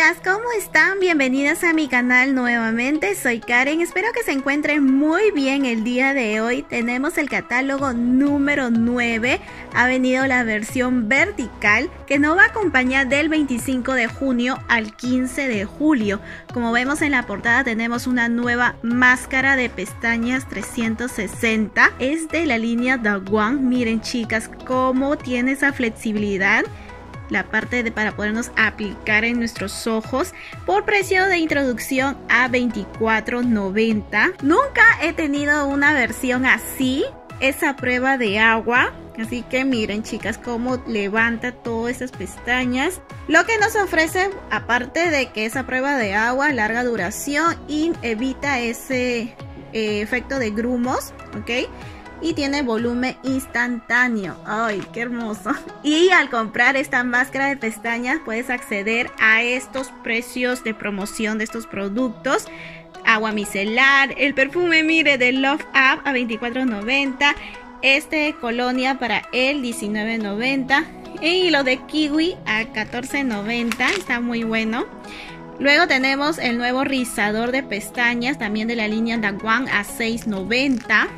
chicas, ¿cómo están? Bienvenidas a mi canal nuevamente, soy Karen, espero que se encuentren muy bien el día de hoy. Tenemos el catálogo número 9, ha venido la versión vertical que no va a acompañar del 25 de junio al 15 de julio. Como vemos en la portada tenemos una nueva máscara de pestañas 360, es de la línea Daguan, miren chicas cómo tiene esa flexibilidad la parte de para podernos aplicar en nuestros ojos por precio de introducción a 24.90. Nunca he tenido una versión así, esa prueba de agua. Así que miren chicas cómo levanta todas esas pestañas. Lo que nos ofrece, aparte de que esa prueba de agua, larga duración y evita ese eh, efecto de grumos, ¿ok? y tiene volumen instantáneo. ¡Ay, qué hermoso! Y al comprar esta máscara de pestañas puedes acceder a estos precios de promoción de estos productos. Agua micelar, el perfume, mire, de Love Up a $24.90. Este de Colonia para el $19.90. Y lo de Kiwi a $14.90. Está muy bueno. Luego tenemos el nuevo rizador de pestañas, también de la línea Daguan a $6.90.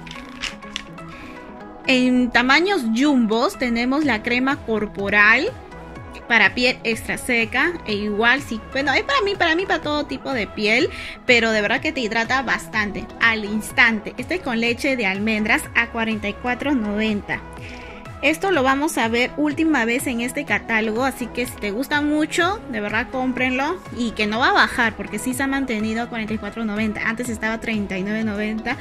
En tamaños jumbos tenemos la crema corporal para piel extra seca e igual sí, bueno, es para mí, para mí para todo tipo de piel, pero de verdad que te hidrata bastante al instante. Este con leche de almendras a 44.90. Esto lo vamos a ver última vez en este catálogo, así que si te gusta mucho, de verdad cómprenlo y que no va a bajar porque sí se ha mantenido a 44.90, antes estaba 39.90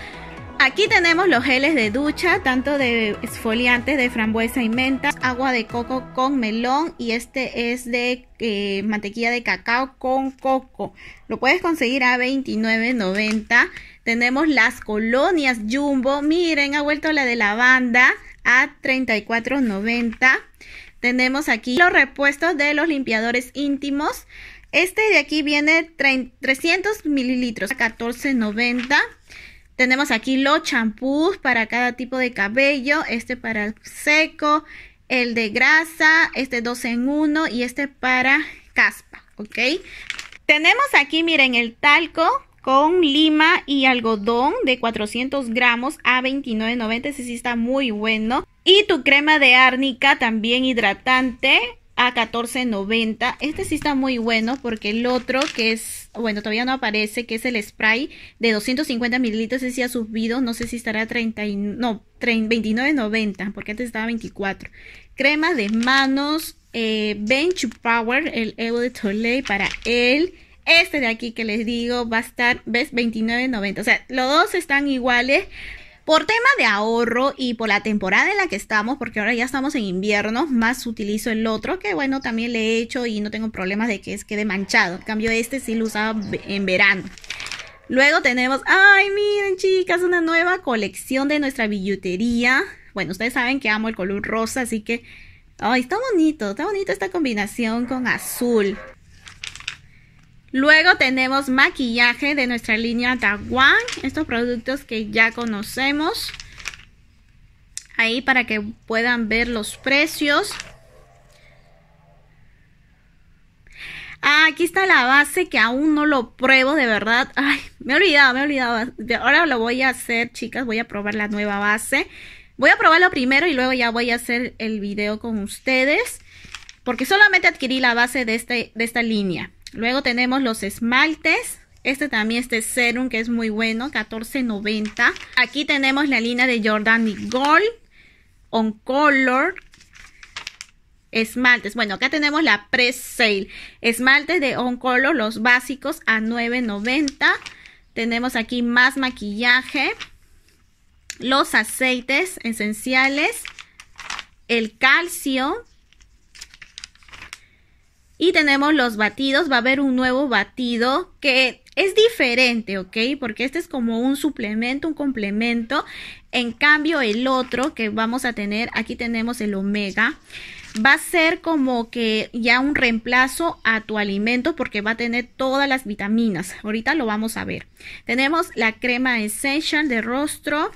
Aquí tenemos los geles de ducha, tanto de esfoliantes de frambuesa y menta, agua de coco con melón y este es de eh, mantequilla de cacao con coco. Lo puedes conseguir a $29.90. Tenemos las colonias Jumbo, miren, ha vuelto la de lavanda a $34.90. Tenemos aquí los repuestos de los limpiadores íntimos. Este de aquí viene 300 mililitros a $14.90. Tenemos aquí los champús para cada tipo de cabello, este para el seco, el de grasa, este dos en uno y este para caspa, ¿ok? Tenemos aquí, miren, el talco con lima y algodón de 400 gramos a 29.90, ese sí está muy bueno. Y tu crema de árnica también hidratante a 14.90. Este sí está muy bueno porque el otro que es, bueno, todavía no aparece, que es el spray de 250 mililitros, ese ha subido, no sé si estará a 30, no, 29.90 porque antes estaba 24. Crema de manos, eh, Bench Power, el Eau de toley para él. Este de aquí que les digo va a estar, ¿ves? 29.90. O sea, los dos están iguales, por tema de ahorro y por la temporada en la que estamos, porque ahora ya estamos en invierno, más utilizo el otro, que bueno, también le he hecho y no tengo problemas de que quede manchado. En cambio, este sí lo usaba en verano. Luego tenemos, ay, miren chicas, una nueva colección de nuestra billutería. Bueno, ustedes saben que amo el color rosa, así que... Ay, está bonito, está bonita esta combinación con azul. Luego tenemos maquillaje de nuestra línea Tawang. Estos productos que ya conocemos. Ahí para que puedan ver los precios. Ah, aquí está la base que aún no lo pruebo, de verdad. Ay, me he olvidado, me he olvidado. Ahora lo voy a hacer, chicas. Voy a probar la nueva base. Voy a probarlo primero y luego ya voy a hacer el video con ustedes. Porque solamente adquirí la base de, este, de esta línea. Luego tenemos los esmaltes. Este también, este serum que es muy bueno, 14.90. Aquí tenemos la línea de Jordani Gold, On Color, esmaltes. Bueno, acá tenemos la pre-sale. Esmaltes de On Color, los básicos a 9.90. Tenemos aquí más maquillaje. Los aceites esenciales. El calcio y tenemos los batidos, va a haber un nuevo batido que es diferente, ¿ok? Porque este es como un suplemento, un complemento. En cambio, el otro que vamos a tener, aquí tenemos el omega, va a ser como que ya un reemplazo a tu alimento porque va a tener todas las vitaminas. Ahorita lo vamos a ver. Tenemos la crema Essential de rostro.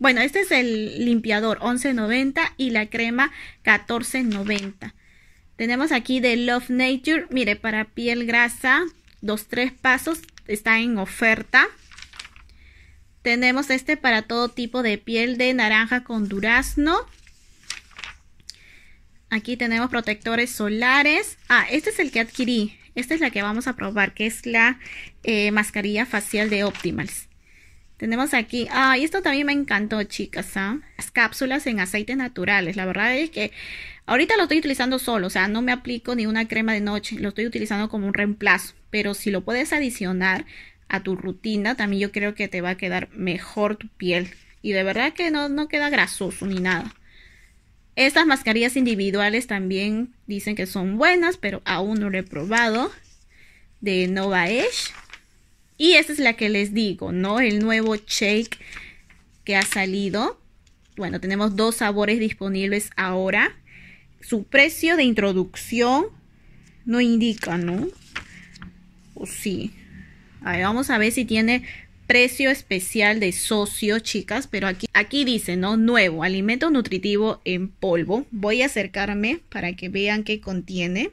Bueno, este es el limpiador 1190 y la crema 1490. Tenemos aquí de Love Nature. Mire, para piel grasa, dos, tres pasos. Está en oferta. Tenemos este para todo tipo de piel de naranja con durazno. Aquí tenemos protectores solares. Ah, este es el que adquirí. Esta es la que vamos a probar, que es la eh, mascarilla facial de Optimals. Tenemos aquí, ah, y esto también me encantó, chicas, ¿ah? Las cápsulas en aceite naturales. La verdad es que Ahorita lo estoy utilizando solo, o sea, no me aplico ni una crema de noche, lo estoy utilizando como un reemplazo, pero si lo puedes adicionar a tu rutina, también yo creo que te va a quedar mejor tu piel y de verdad que no, no queda grasoso ni nada. Estas mascarillas individuales también dicen que son buenas, pero aún no lo he probado. De Nova Edge. Y esta es la que les digo, ¿no? El nuevo shake que ha salido. Bueno, tenemos dos sabores disponibles ahora. Su precio de introducción no indica, ¿no? O sí. vamos a ver si tiene precio especial de socio, chicas, pero aquí, aquí dice, ¿no? Nuevo, alimento nutritivo en polvo. Voy a acercarme para que vean qué contiene.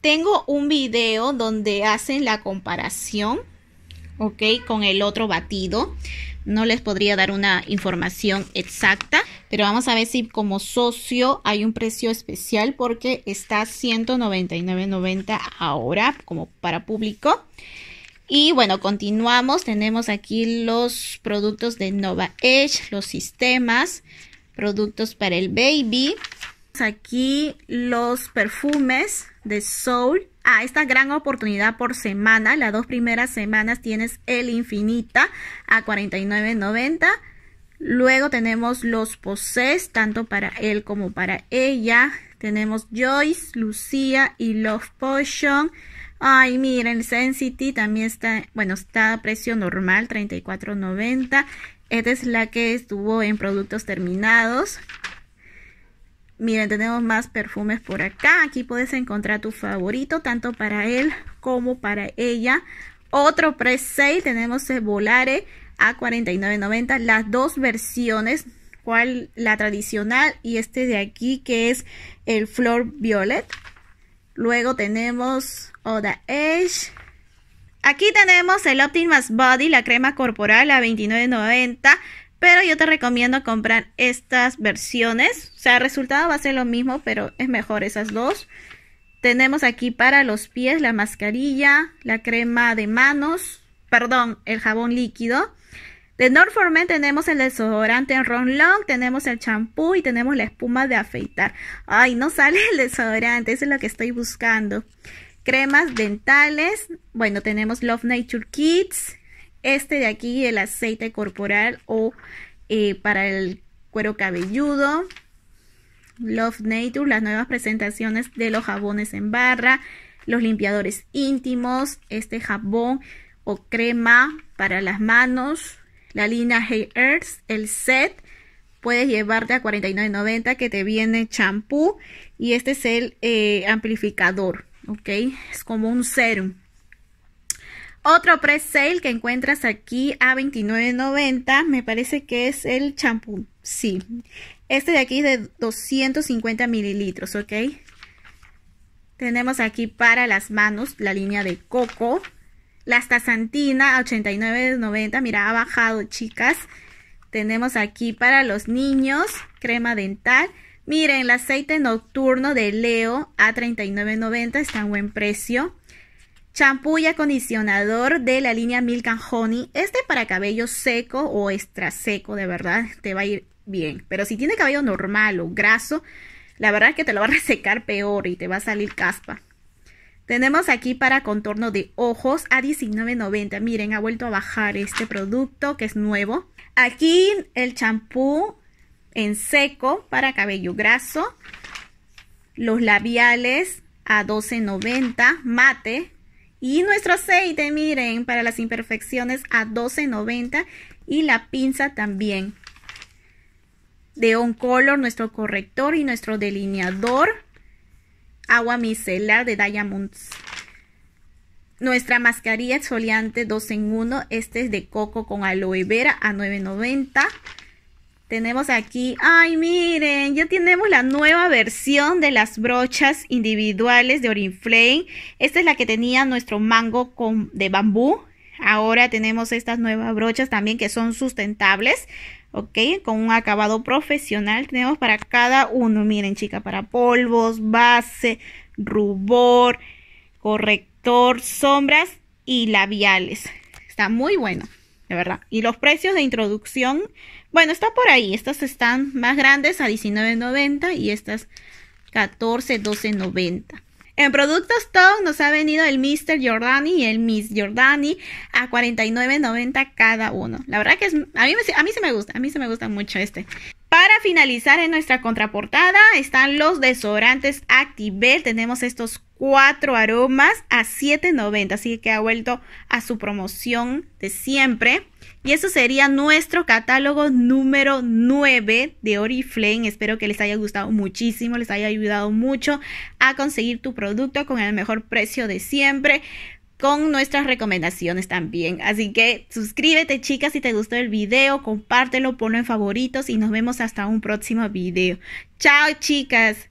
Tengo un video donde hacen la comparación, ¿ok? Con el otro batido no les podría dar una información exacta, pero vamos a ver si como socio hay un precio especial porque está 199.90 ahora como para público. Y bueno, continuamos. Tenemos aquí los productos de Nova Edge, los sistemas, productos para el baby, aquí los perfumes de Soul. Ah, esta gran oportunidad por semana. Las dos primeras semanas tienes el Infinita a 49.90. Luego tenemos los Possess, tanto para él como para ella. Tenemos Joyce, Lucía y Love Potion. Ay, miren, Sensity también está, bueno, está a precio normal, 34.90. Esta es la que estuvo en productos terminados. Miren, tenemos más perfumes por acá. Aquí puedes encontrar tu favorito, tanto para él como para ella. Otro pre-sale, tenemos el Volare a 49.90. Las dos versiones, ¿cuál la tradicional y este de aquí que es el Flor Violet. Luego tenemos Oda Edge. Aquí tenemos el Optimus Body, la crema corporal a 29.90. Pero yo te recomiendo comprar estas versiones. O sea, el resultado va a ser lo mismo, pero es mejor esas dos. Tenemos aquí para los pies la mascarilla, la crema de manos, perdón, el jabón líquido. De North tenemos el desodorante en Ron Long, tenemos el champú y tenemos la espuma de afeitar. Ay, no sale el desodorante, eso es lo que estoy buscando. Cremas dentales, bueno, tenemos Love Nature Kids, este de aquí, el aceite corporal o eh, para el cuero cabelludo. Love Nature, las nuevas presentaciones de los jabones en barra, los limpiadores íntimos, este jabón o crema para las manos, la línea Hey Earth, el set, puedes llevarte a 49.90 que te viene champú y este es el eh, amplificador, ¿ok? Es como un serum. Otro pre-sale que encuentras aquí a $29.90, me parece que es el champú. Sí, este de aquí es de 250 mililitros, ¿ok? Tenemos aquí para las manos la línea de coco. La tazantina a 89.90, mira, ha bajado, chicas. Tenemos aquí para los niños, crema dental. Miren, el aceite nocturno de Leo a 39.90, está en buen precio. Champú y acondicionador de la línea Milk and Honey. Este para cabello seco o extra seco, de verdad, te va a ir bien. Pero si tiene cabello normal o graso, la verdad es que te lo va a resecar peor y te va a salir caspa. Tenemos aquí para contorno de ojos a 19.90. Miren, ha vuelto a bajar este producto que es nuevo. Aquí el champú en seco para cabello graso. Los labiales a 12.90 mate y nuestro aceite, miren, para las imperfecciones a 12.90 y la pinza también. De On Color, nuestro corrector y nuestro delineador. Agua micelar de Diamonds. Nuestra mascarilla exfoliante 2 en 1, este es de coco con aloe vera a 9.90. Tenemos aquí, ay miren, ya tenemos la nueva versión de las brochas individuales de Oriflame. Esta es la que tenía nuestro mango con, de bambú. Ahora tenemos estas nuevas brochas también que son sustentables, ¿ok? Con un acabado profesional. Tenemos para cada uno, miren chica, para polvos, base, rubor, corrector, sombras y labiales. Está muy bueno, de verdad. Y los precios de introducción bueno, está por ahí. Estas están más grandes a 19.90 y estas doce 12.90. En productos Tom nos ha venido el Mr. Jordani y el Miss Jordani a 49.90 cada uno. La verdad que es, a, mí se me gusta, a mí se me gusta mucho este. Para finalizar en nuestra contraportada están los desodorantes Activel. Tenemos estos cuatro aromas a 7.90, así que ha vuelto a su promoción de siempre. Y eso sería nuestro catálogo número 9 de Oriflame. Espero que les haya gustado muchísimo, les haya ayudado mucho a conseguir tu producto con el mejor precio de siempre con nuestras recomendaciones también. Así que suscríbete chicas si te gustó el video, compártelo, ponlo en favoritos y nos vemos hasta un próximo video. Chao chicas.